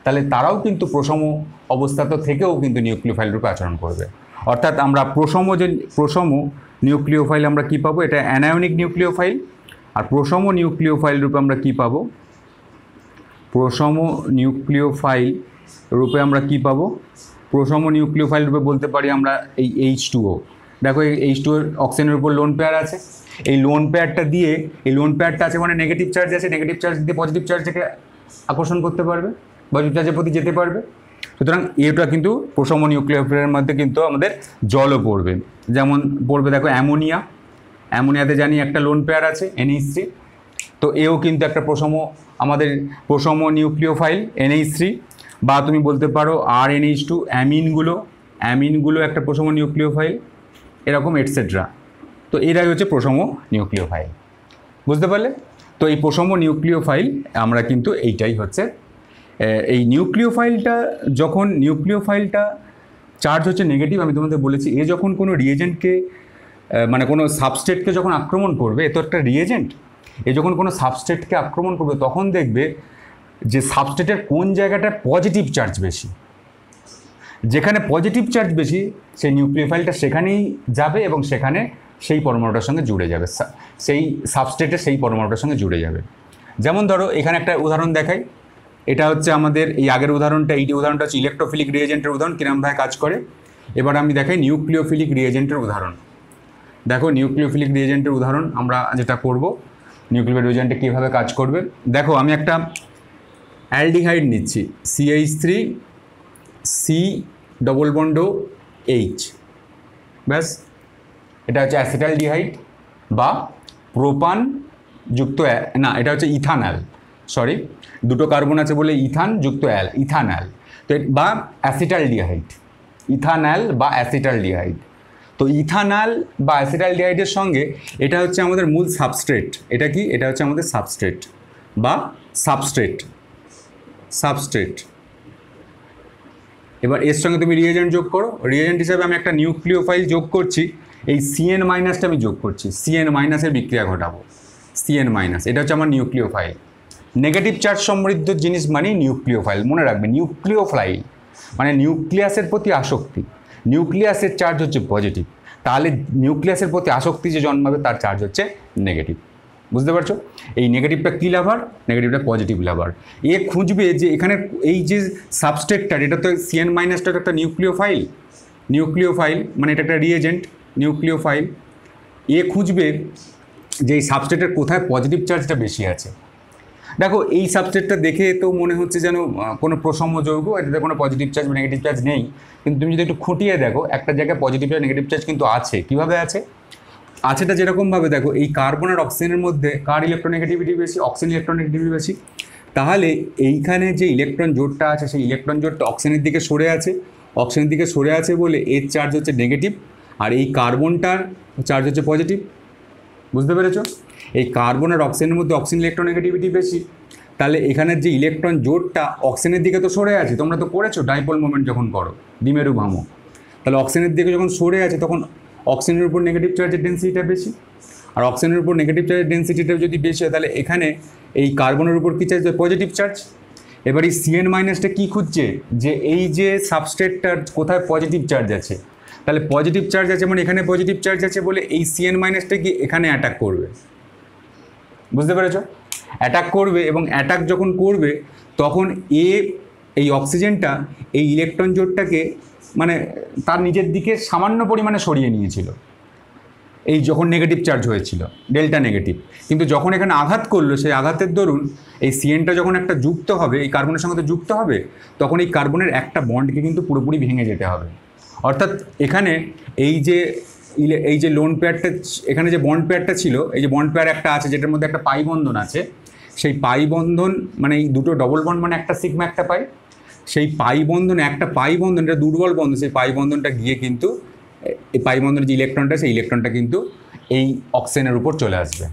তাহলে তারাও কিন্তু প্রসম অবস্থা তো থেকেও কিন্তু নিউক্লিওফাইল রূপে আচরণ করবে অর্থাৎ আমরা প্রসম যে প্রসম নিউক্লিওফাইল আমরা কী পাবো এটা অ্যানায়নিক নিউক্লিওফাইল আর প্রসম নিউক্লিওফাইল রূপে আমরা কী পাবো প্রসম নিউক্লিওফাইল রূপে আমরা কী পাবো প্রসম নিউক্লিওফাইল রূপে বলতে পারি আমরা এই এইচ টুও দেখো এই এইচ টু অক্সিজেনের উপর লোন পেয়ার আছে এই লোন পেয়ারটা দিয়ে এই লোন পেয়ারটা আছে মানে নেগেটিভ চার্জ আছে নেগেটিভ চার্জ দিয়ে পজিটিভ চার্জকে আকর্ষণ করতে পারবে পজিটিভ চার্জের প্রতি যেতে পারবে সুতরাং এটা কিন্তু প্রসম নিউক্লিয়ার মধ্যে কিন্তু আমাদের জলও পড়বে যেমন পড়বে দেখো অ্যামোনিয়া অ্যামোনিয়াতে জানি একটা লোন পেয়ার আছে এনএইচ থ্রি তো এও কিন্তু একটা প্রসম আমাদের প্রসম নিউক্লিয় ফাইল এনএইচ থ্রি বা তুমি বলতে পারো আর এনএইচ টু অ্যামিনগুলো অ্যামিনগুলো একটা প্রসম নিউক্লিয় ফাইল এরকম এটসেট্রা তো এরাই হচ্ছে প্রসম নিউক্লিয় ফাইল বুঝতে পারলে তো এই প্রসম নিউক্লিয় ফাইল আমরা কিন্তু এইটাই হচ্ছে এই নিউক্লিওফাইলটা যখন নিউক্লিওফাইলটা চার্জ হচ্ছে নেগেটিভ আমি তোমাদের বলেছি এ যখন কোনো রিয়েজেন্টকে মানে কোনো সাবস্টেটকে যখন আক্রমণ করবে এ তো একটা রিয়েজেন্ট এ যখন কোনো সাবস্টেটকে আক্রমণ করবে তখন দেখবে যে সাবস্টেটের কোন জায়গাটায় পজিটিভ চার্জ বেশি যেখানে পজিটিভ চার্জ বেশি সেই নিউক্লিওফাইলটা সেখানেই যাবে এবং সেখানে সেই পরমাণুটার সঙ্গে জুড়ে যাবে সেই সাবস্টেটের সেই পরমাণুটার সঙ্গে জুড়ে যাবে যেমন ধরো এখানে একটা উদাহরণ দেখায় এটা হচ্ছে আমাদের এই আগের উদাহরণটা এই উদাহরণটা হচ্ছে ইলেকট্রোফিলিক রিয়েজেন্টের উদাহরণ কিরমভাবে কাজ করে এবার আমি দেখাই নিউক্লিওফিলিক রিয়েজেন্টের উদাহরণ দেখো নিউক্লিওফিলিক রিয়েজেন্টের উদাহরণ আমরা যেটা করব নিউক্লিওফিলিক রিয়েজেন্টে কীভাবে কাজ করবে দেখো আমি একটা অ্যালডিহাইড নিচ্ছি সিএইচ থ্রি সি ডবল বন্ডো এইচ ব্যাস এটা হচ্ছে অ্যাসিটালডিহাইড বা প্রোপান যুক্ত না এটা হচ্ছে ইথানাল সরি দুটো কার্বন আছে বলে ইথান যুক্ত অ্যাল ইথানল তো বা অ্যাসিটাল ডিহাইড ইথানল বা অ্যাসিটাল ডিহাইড তো ইথানাল বা অ্যাসিটাল ডিহাইডের সঙ্গে এটা হচ্ছে আমাদের মূল সাবস্ট্রেট এটা কি এটা হচ্ছে আমাদের সাবস্ট্রেট বা সাবস্ট্রেট সাবস্ট্রেট এবার এর সঙ্গে তুমি রিয়েজেন্ট যোগ করো রিয়েজেন্ট হিসাবে আমি একটা নিউক্লিওফাইল যোগ করছি এই সিএন মাইনাসটা আমি যোগ করছি সিএন মাইনাসের বিক্রিয়া ঘটাবো সিএন মাইনাস এটা হচ্ছে আমার নিউক্লিওফাইল নেগেটিভ চার্জ সমৃদ্ধ জিনিস মানে নিউক্লিওফাইল মনে রাখবে নিউক্লিওফাইল মানে নিউক্লিয়াসের প্রতি আসক্তি নিউক্লিয়াসের চার্জ হচ্ছে পজিটিভ তাহলে নিউক্লিয়াসের প্রতি আসক্তি যে জন্মাবে তার চার্জ হচ্ছে নেগেটিভ বুঝতে পারছো এই নেগেটিভটা কী লাভার নেগেটিভটা পজিটিভ লাভার এ খুঁজবে যে এখানে এই যে সাবস্টেটটার এটা তো সিএন মাইনাসটা একটা নিউক্লিওফাইল নিউক্লিওফাইল মানে এটা একটা রিয়েজেন্ট নিউক্লিওফাইল এ খুঁজবে যে এই সাবস্টেটের কোথায় পজিটিভ চার্জটা বেশি আছে দেখো এই সাবজেক্টটা দেখে তো মনে হচ্ছে যেন কোনো প্রসঙ্গ যৌগ এটাতে কোনো পজিটিভ চার্জ বা নেগেটিভ চার্জ নেই কিন্তু তুমি যদি একটু খুঁটিয়ে দেখো একটা জায়গায় পজিটিভ চার্জ নেগেটিভ চার্জ কিন্তু আছে কীভাবে আছে আছেটা যেরকমভাবে দেখো এই কার্বন আর অক্সিজেনের মধ্যে কার ইলেকট্রোনেগেটিভিটি বেশি অক্সিজেন ইলেকট্রোনেগেটিভিটি বেশি তাহলে এইখানে যে ইলেকট্রন জোটটা আছে সেই ইলেকট্রন জোটটা অক্সিজেনের দিকে সরে আছে অক্সিজেনের দিকে সরে আছে বলে এর চার্জ হচ্ছে নেগেটিভ আর এই কার্বনটার চার্জ হচ্ছে পজিটিভ বুঝতে পেরেছো এই কার্বন আর অক্সিজেনের মধ্যে অক্সিজেন ইলেকট্রোনেগেটিভিটি বেশি তাহলে এখানের যে ইলেকট্রন জোটটা অক্সিজেনের দিকে তো সরে আছে তোমরা তো করেছো ডাইপল মুভমেন্ট যখন করো ডিমেরু ভামো তাহলে অক্সিজেনের দিকে যখন সরে আছে তখন অক্সিজেনের উপর নেগেটিভ চার্জের ডেন্সিটিটা বেশি আর অক্সিজেনের উপর নেগেটিভ চার্জের ডেন্সিটিটা যদি বেশি হয় তাহলে এখানে এই কার্বনের উপর কী চার্জ পজিটিভ চার্জ এবার এই সিএন মাইনাসটা কী খুঁজছে যে এই যে সাবস্ট্রেটটার কোথায় পজিটিভ চার্জ আছে তাহলে পজিটিভ চার্জ আছে মানে এখানে পজিটিভ চার্জ আছে বলে এই সিএন মাইনাসটা কি এখানে অ্যাটাক করবে বুঝতে পেরেছ অ্যাটাক করবে এবং অ্যাটাক যখন করবে তখন এ এই অক্সিজেনটা এই ইলেকট্রন জোটটাকে মানে তার নিজের দিকে সামান্য পরিমাণে সরিয়ে নিয়েছিল এই যখন নেগেটিভ চার্জ হয়েছিল ডেল্টা নেগেটিভ কিন্তু যখন এখানে আঘাত করলো সেই আঘাতের দরুন এই সিএনটা যখন একটা যুক্ত হবে এই কার্বনের সঙ্গে যুক্ত হবে তখন এই কার্বনের একটা বন্ডকে কিন্তু পুরোপুরি ভেঙে যেতে হবে অর্থাৎ এখানে এই যে এই যে লোন পেয়ারটা এখানে যে বন্ড পেয়ারটা ছিল এই যে বন্ড পেয়ার একটা আছে যেটার মধ্যে একটা পাই বন্ধন আছে সেই পাই বন্ধন মানে এই দুটো ডবল বন্ড মানে একটা সিগমা একটা পাই সেই পাই বন্ধন একটা পাই বন্ধন এটা দুর্বল বন্ধন সেই পাই বন্ধনটা গিয়ে কিন্তু এই পাই বন্ধনের যে ইলেকট্রনটা সেই ইলেকট্রনটা কিন্তু এই অক্সিজেনের উপর চলে আসবে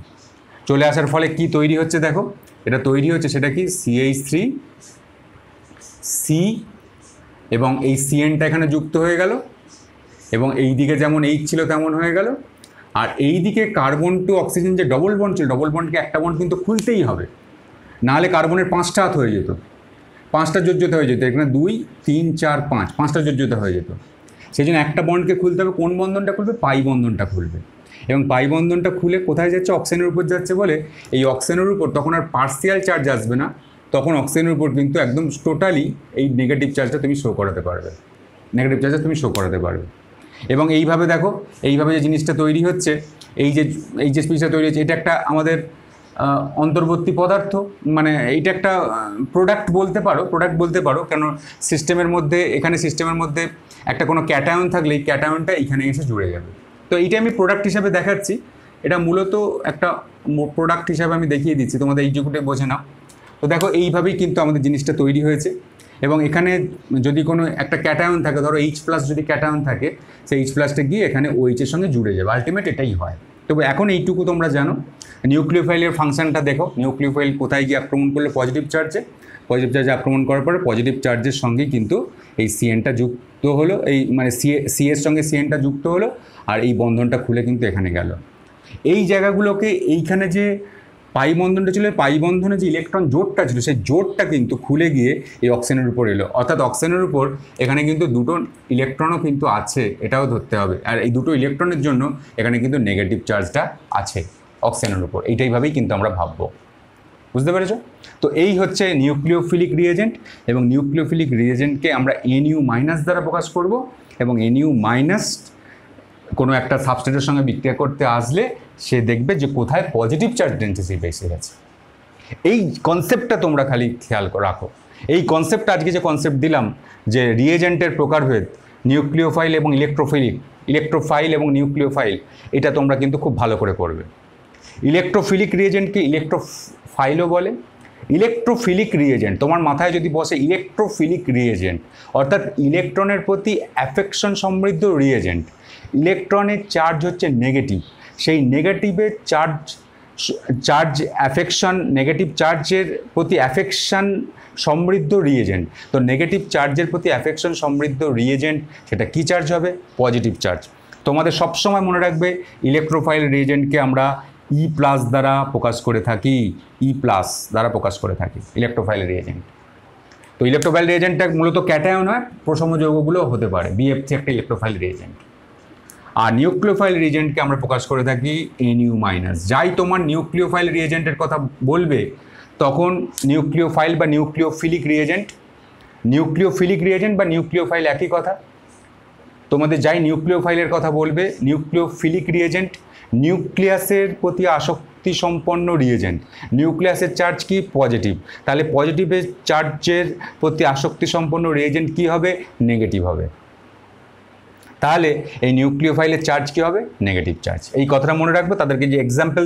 চলে আসার ফলে কি তৈরি হচ্ছে দেখো এটা তৈরি হচ্ছে সেটা কি সিএইচ থ্রি সি এবং এই সিএনটা এখানে যুক্ত হয়ে গেল এবং এই দিকে যেমন এইচ ছিল তেমন হয়ে গেল আর এই দিকে কার্বন টু অক্সিজেন যে ডবল বন্ড ছিল ডবল বন্ডকে একটা বন্ড কিন্তু খুলতেই হবে নাহলে কার্বনের পাঁচটা হাত হয়ে যেত পাঁচটা যোজ্যতা হয়ে যেত এখানে দুই তিন চার পাঁচ পাঁচটা যোজ্যতা হয়ে যেত সেই জন্য একটা বন্ডকে খুলতে হবে কোন বন্ধনটা খুলবে পাই বন্ধনটা খুলবে এবং পাই বন্ধনটা খুলে কোথায় যাচ্ছে অক্সিজেনের উপর যাচ্ছে বলে এই অক্সিজেনের উপর তখন আর পার্সিয়াল চার্জ আসবে না তখন অক্সিজেনের উপর কিন্তু একদম টোটালি এই নেগেটিভ চার্জটা তুমি শো করাতে পারবে নেগেটিভ চার্জটা তুমি শো করাতে পারবে এবং এইভাবে দেখো এইভাবে যে জিনিসটা তৈরি হচ্ছে এই যে এই যে স্পিসটা তৈরি হচ্ছে এটা একটা আমাদের অন্তর্বর্তী পদার্থ মানে এইটা একটা প্রোডাক্ট বলতে পারো প্রোডাক্ট বলতে পারো কেন সিস্টেমের মধ্যে এখানে সিস্টেমের মধ্যে একটা কোনো ক্যাটায়ন থাকলে এই ক্যাটায়নটা এখানে এসে জুড়ে যাবে তো এইটা আমি প্রোডাক্ট হিসাবে দেখাচ্ছি এটা মূলত একটা প্রোডাক্ট হিসাবে আমি দেখিয়ে দিচ্ছি তোমাদের এই যুগটা বোঝে নাও তো দেখো এইভাবেই কিন্তু আমাদের জিনিসটা তৈরি হয়েছে এবং এখানে যদি কোনো একটা ক্যাটায়ন থাকে ধরো এইচ প্লাস যদি ক্যাটায়ন থাকে সেই এইচ প্লাসটা গিয়ে এখানে ওইচের সঙ্গে জুড়ে যাবে আলটিমেট এটাই হয় তবে এখন এইটুকু তোমরা জানো নিউক্লিওফাইলের ফাংশনটা দেখো নিউক্লিওফাইল কোথায় গিয়ে আক্রমণ করলো পজিটিভ চার্জে পজিটিভ চার্জে আক্রমণ করার পরে পজিটিভ চার্জের সঙ্গে কিন্তু এই সিএনটা যুক্ত হলো এই মানে সিএ সিএর সঙ্গে সিএনটা যুক্ত হলো আর এই বন্ধনটা খুলে কিন্তু এখানে গেল এই জায়গাগুলোকে এইখানে যে পাই বন্ধনটা ছিল পাই বন্ধনে যে ইলেকট্রন জোটটা ছিল সেই জোটটা কিন্তু খুলে গিয়ে এই অক্সিজেনের উপর এলো অর্থাৎ অক্সিজেনের উপর এখানে কিন্তু দুটো ইলেকট্রনও কিন্তু আছে এটাও ধরতে হবে আর এই দুটো ইলেকট্রনের জন্য এখানে কিন্তু নেগেটিভ চার্জটা আছে অক্সিজেনের উপর এইটাইভাবেই কিন্তু আমরা ভাববো বুঝতে পেরেছ তো এই হচ্ছে নিউক্লিওফিলিক রিয়েজেন্ট এবং নিউক্লিওফিলিক রিয়েজেন্টকে আমরা এনইউ মাইনাস দ্বারা প্রকাশ করব এবং এনইউ মাইনাস কোনো একটা সাবস্টেটের সঙ্গে বিক্রিয়া করতে আসলে সে দেখবে যে কোথায় পজিটিভ চার্জ ডেন্সিটি বেশি গেছে এই কনসেপ্টটা তোমরা খালি খেয়াল রাখো এই কনসেপ্টটা আজকে যে কনসেপ্ট দিলাম যে রিয়েজেন্টের প্রকারভেদ নিউক্লিওফাইল এবং ইলেকট্রোফিলিক ইলেকট্রোফাইল এবং নিউক্লিওফাইল এটা তোমরা কিন্তু খুব ভালো করে করবে ইলেকট্রোফিলিক রিয়েজেন্টকে ইলেকট্রোফাইলও বলে ইলেকট্রোফিলিক রিয়েজেন্ট তোমার মাথায় যদি বসে ইলেকট্রোফিলিক রিয়েজেন্ট অর্থাৎ ইলেকট্রনের প্রতি অ্যাফেকশন সমৃদ্ধ রিয়েজেন্ট ইলেকট্রনের চার্জ হচ্ছে নেগেটিভ সেই নেগেটিভের চার্জ চার্জ অ্যাফেকশন নেগেটিভ চার্জের প্রতি অ্যাফেকশান সমৃদ্ধ রিয়েজেন্ট তো নেগেটিভ চার্জের প্রতি অ্যাফেকশন সমৃদ্ধ রিয়েজেন্ট সেটা কি চার্জ হবে পজিটিভ চার্জ তোমাদের সবসময় মনে রাখবে ইলেকট্রোফাইল রিয়েজেন্টকে আমরা ই e প্লাস দ্বারা প্রকাশ করে থাকি ই e প্লাস দ্বারা প্রকাশ করে থাকি ইলেকট্রোফাইল রিয়েজেন্ট তো ইলেকট্রোফাইল রিয়েজেন্টটা মূলত ক্যাটায়ন হয় প্রসম যৌগগুলো হতে পারে বিএফসি একটা ইলেকট্রোফাইল রিয়েজেন্ট আর নিউক্লিওফাইল রিজেন্টকে আমরা প্রকাশ করে থাকি এনইউ মাইনাস যাই তোমার নিউক্লিওফাইল রিয়েজেন্টের কথা বলবে তখন নিউক্লিওফাইল বা নিউক্লিওফিলিক রিয়েজেন্ট নিউক্লিওফিলিক রিয়েজেন্ট বা নিউক্লিওফাইল একই কথা তোমাদের যাই নিউক্লিওফাইলের কথা বলবে নিউক্লিওফিলিক রিয়েজেন্ট নিউক্লিয়াসের প্রতি আসক্তি সম্পন্ন রিয়েজেন্ট নিউক্লিয়াসের চার্জ কি পজিটিভ তাহলে পজিটিভের চার্জের প্রতি আসক্তি সম্পন্ন রিয়েজেন্ট কি হবে নেগেটিভ হবে তাহলে এই নিউক্লিওফাইলের চার্জ কী হবে নেগেটিভ চার্জ এই কথাটা মনে রাখবে তাদেরকে যে এক্সাম্পল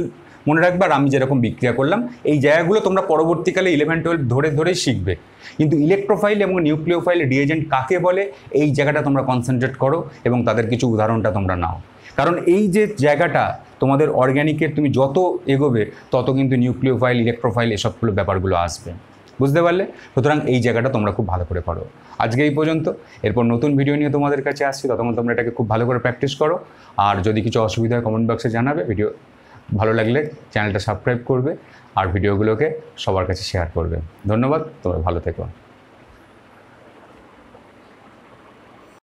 মনে রাখবে আর আমি যেরকম বিক্রিয়া করলাম এই জায়গাগুলো তোমরা পরবর্তীকালে ইলেভেন টুয়েলভ ধরে ধরে শিখবে কিন্তু ইলেকট্রোফাইল এবং নিউক্লিওফাইল ডিএজেন্ট কাকে বলে এই জায়গাটা তোমরা কনসেন্ট্রেট করো এবং তাদের কিছু উদাহরণটা তোমরা নাও কারণ এই যে জায়গাটা তোমাদের অর্গ্যানিকের তুমি যত এগোবে তত কিন্তু নিউক্লিওফাইল ইলেকট্রোফাইল এসবগুলো ব্যাপারগুলো আসবে বুঝতে পারলে সুতরাং এই জায়গাটা তোমরা খুব ভালো করে করো আজকে এই পর্যন্ত এরপর নতুন ভিডিও নিয়ে তোমাদের কাছে আসছি ততক্ষণ তোমরা এটাকে খুব ভালো করে প্র্যাকটিস করো আর যদি কিছু অসুবিধা হয় কমেন্ট বক্সে জানাবে ভিডিও ভালো লাগলে চ্যানেলটা সাবস্ক্রাইব করবে আর ভিডিওগুলোকে সবার কাছে শেয়ার করবে ধন্যবাদ তোমরা ভালো থেকো